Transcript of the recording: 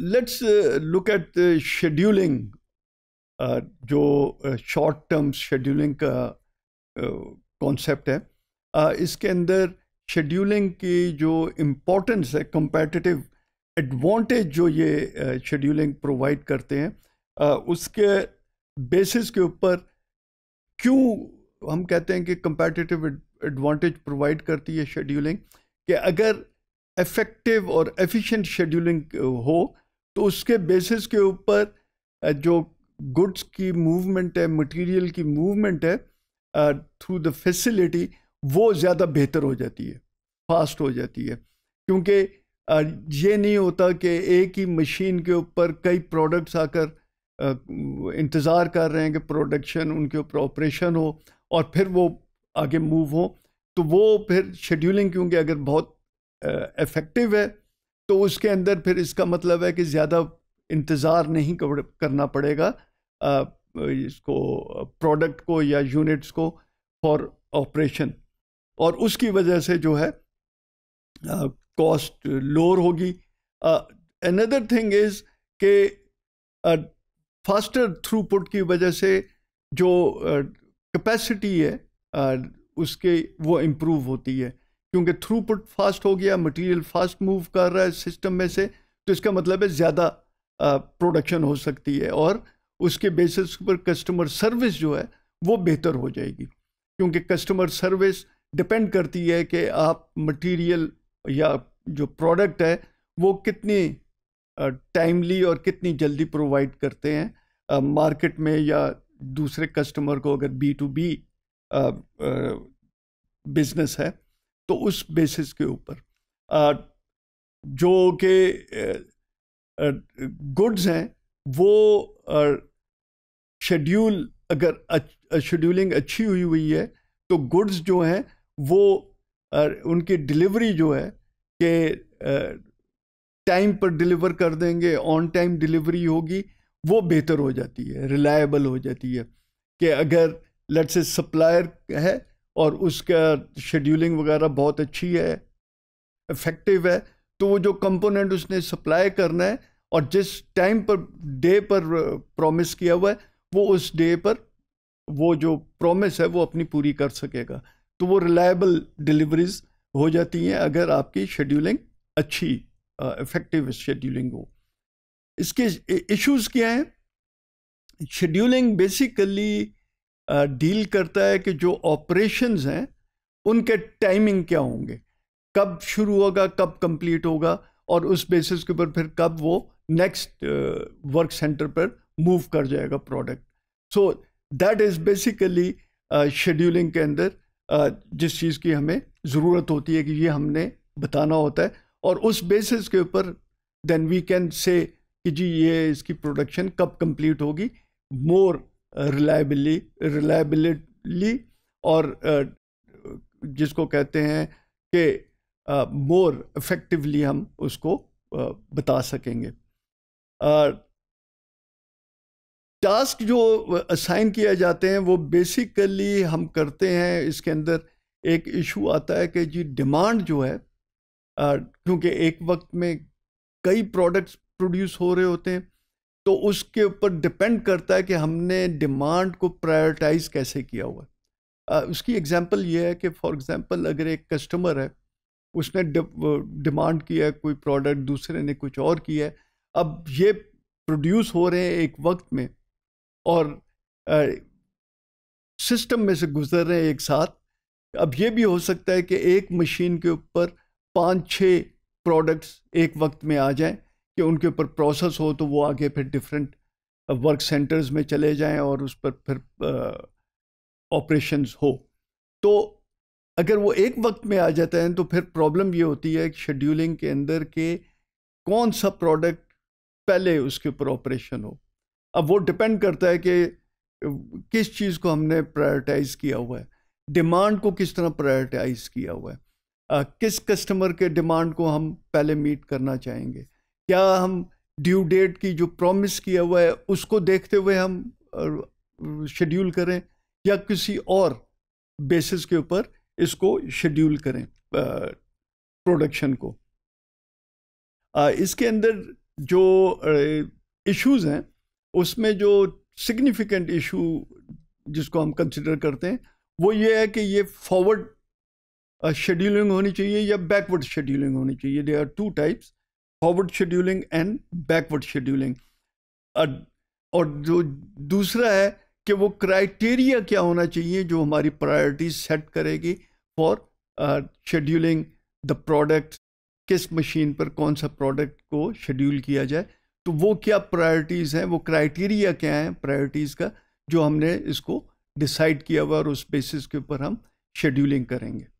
let's look at scheduling जो short term scheduling का concept uh, है uh, इसके अंदर शेड्यूलिंग की जो इम्पोर्टेंस है कंपेटिटिव एडवांटेज जो ये शेड्यूलिंग uh, प्रोवाइड करते हैं uh, उसके बेसिस के ऊपर क्यों हम कहते हैं कि कंपेटिटिव एडवांटेज प्रोवाइड करती है शेड्यूलिंग कि अगर इफ़ेक्टिव और एफिशिएंट शेड्यूलिंग uh, हो तो उसके बेसिस के ऊपर जो गुड्स की मूवमेंट है मटेरियल की मूवमेंट है थ्रू द फैसिलिटी वो ज़्यादा बेहतर हो जाती है फास्ट हो जाती है क्योंकि ये नहीं होता कि एक ही मशीन के ऊपर कई प्रोडक्ट्स आकर इंतज़ार कर रहे हैं कि प्रोडक्शन उनके ऊपर ऑपरेशन हो और फिर वो आगे मूव हो तो वो फिर शेड्यूलिंग क्योंकि अगर बहुत इफ़ेक्टिव है तो उसके अंदर फिर इसका मतलब है कि ज़्यादा इंतज़ार नहीं करना पड़ेगा इसको प्रोडक्ट को या यूनिट्स को फॉर ऑपरेशन और उसकी वजह से जो है कॉस्ट लोअर होगी अनदर थिंग इज़ के फास्टर थ्रूपुट की वजह से जो कैपेसिटी है उसके वो इम्प्रूव होती है क्योंकि थ्रूपुट फास्ट हो गया मटेरियल फास्ट मूव कर रहा है सिस्टम में से तो इसका मतलब है ज़्यादा प्रोडक्शन हो सकती है और उसके बेसिस पर कस्टमर सर्विस जो है वो बेहतर हो जाएगी क्योंकि कस्टमर सर्विस डिपेंड करती है कि आप मटेरियल या जो प्रोडक्ट है वो कितनी टाइमली और कितनी जल्दी प्रोवाइड करते हैं मार्केट में या दूसरे कस्टमर को अगर बी टू बी बिजनेस है तो उस बेसिस के ऊपर जो के गुड्स हैं वो शेड्यूल अगर शेड्यूलिंग अच्छी हुई हुई है तो गुड्स जो हैं वो उनकी डिलीवरी जो है कि टाइम पर डिलीवर कर देंगे ऑन टाइम डिलीवरी होगी वो बेहतर हो जाती है रिलायबल हो जाती है कि अगर लेट्स से सप्लायर है और उसका शेड्यूलिंग वगैरह बहुत अच्छी है इफेक्टिव है तो वो जो कंपोनेंट उसने सप्लाई करना है और जिस टाइम पर डे पर प्रॉमिस किया हुआ है वो उस डे पर वो जो प्रॉमिस है वो अपनी पूरी कर सकेगा तो वो रिलायबल डिलीवरीज हो जाती हैं अगर आपकी शेड्यूलिंग अच्छी इफेक्टिव शेड्यूलिंग हो इसके इश्यूज क्या हैं शेड्यूलिंग बेसिकली डील करता है कि जो ऑपरेशंस हैं उनके टाइमिंग क्या होंगे कब शुरू होगा कब कंप्लीट होगा और उस बेसिस के ऊपर फिर कब वो नेक्स्ट वर्क सेंटर पर मूव कर जाएगा product so that is basically scheduling के अंदर uh, जिस चीज़ की हमें ज़रूरत होती है कि ये हमने बताना होता है और उस बेसिस के ऊपर देन वी कैन से कि जी ये इसकी प्रोडक्शन कब कंप्लीट होगी मोर रिलायबली रिलायबिलिटली और जिसको कहते हैं कि मोर इफ़ेक्टिवली हम उसको बता सकेंगे टास्क जो असाइन किया जाते हैं वो बेसिकली हम करते हैं इसके अंदर एक इशू आता है कि जी डिमांड जो है क्योंकि एक वक्त में कई प्रोडक्ट्स प्रोड्यूस हो रहे होते हैं तो उसके ऊपर डिपेंड करता है कि हमने डिमांड को प्रायोरिटाइज कैसे किया हुआ है उसकी एग्जांपल ये है कि फॉर एग्जांपल अगर एक कस्टमर है उसने डिमांड किया कोई प्रोडक्ट दूसरे ने कुछ और किया है अब ये प्रोड्यूस हो रहे हैं एक वक्त में और सिस्टम में से गुजर रहे हैं एक साथ अब ये भी हो सकता है कि एक मशीन के ऊपर पाँच छः प्रोडक्ट्स एक वक्त में आ जाएं कि उनके ऊपर प्रोसेस हो तो वो आगे फिर डिफरेंट वर्क सेंटर्स में चले जाएं और उस पर फिर ऑपरेशंस हो तो अगर वो एक वक्त में आ जाते हैं तो फिर प्रॉब्लम ये होती है कि शेड्यूलिंग के अंदर के कौन सा प्रोडक्ट पहले उसके ऊपर ऑपरेशन हो अब वो डिपेंड करता है कि किस चीज़ को हमने प्रायोरिटाइज किया हुआ है डिमांड को किस तरह प्रायोरिटाइज किया हुआ है आ, किस कस्टमर के डिमांड को हम पहले मीट करना चाहेंगे क्या हम ड्यू डेट की जो प्रॉमिस किया हुआ है उसको देखते हुए हम शेड्यूल करें या किसी और बेसिस के ऊपर इसको शेड्यूल करें प्रोडक्शन को आ, इसके अंदर जो इश्यूज हैं उसमें जो सिग्निफिकेंट इशू जिसको हम कंसिडर करते हैं वो ये है कि ये फॉरवर्ड शेड्यूलिंग होनी चाहिए या बैकवर्ड शेड्यूलिंग होनी चाहिए they are two types forward scheduling and backward scheduling और जो दूसरा है कि वो क्राइटेरिया क्या होना चाहिए जो हमारी प्रायोरिटी सेट करेगी फॉर शेड्यूलिंग द प्रोडक्ट किस मशीन पर कौन सा प्रोडक्ट को शेड्यूल किया जाए तो वो क्या प्रायोरिटीज़ हैं वो क्राइटेरिया क्या हैं प्रायोरिटीज़ का जो हमने इसको डिसाइड किया हुआ और उस बेसिस के ऊपर हम शेड्यूलिंग करेंगे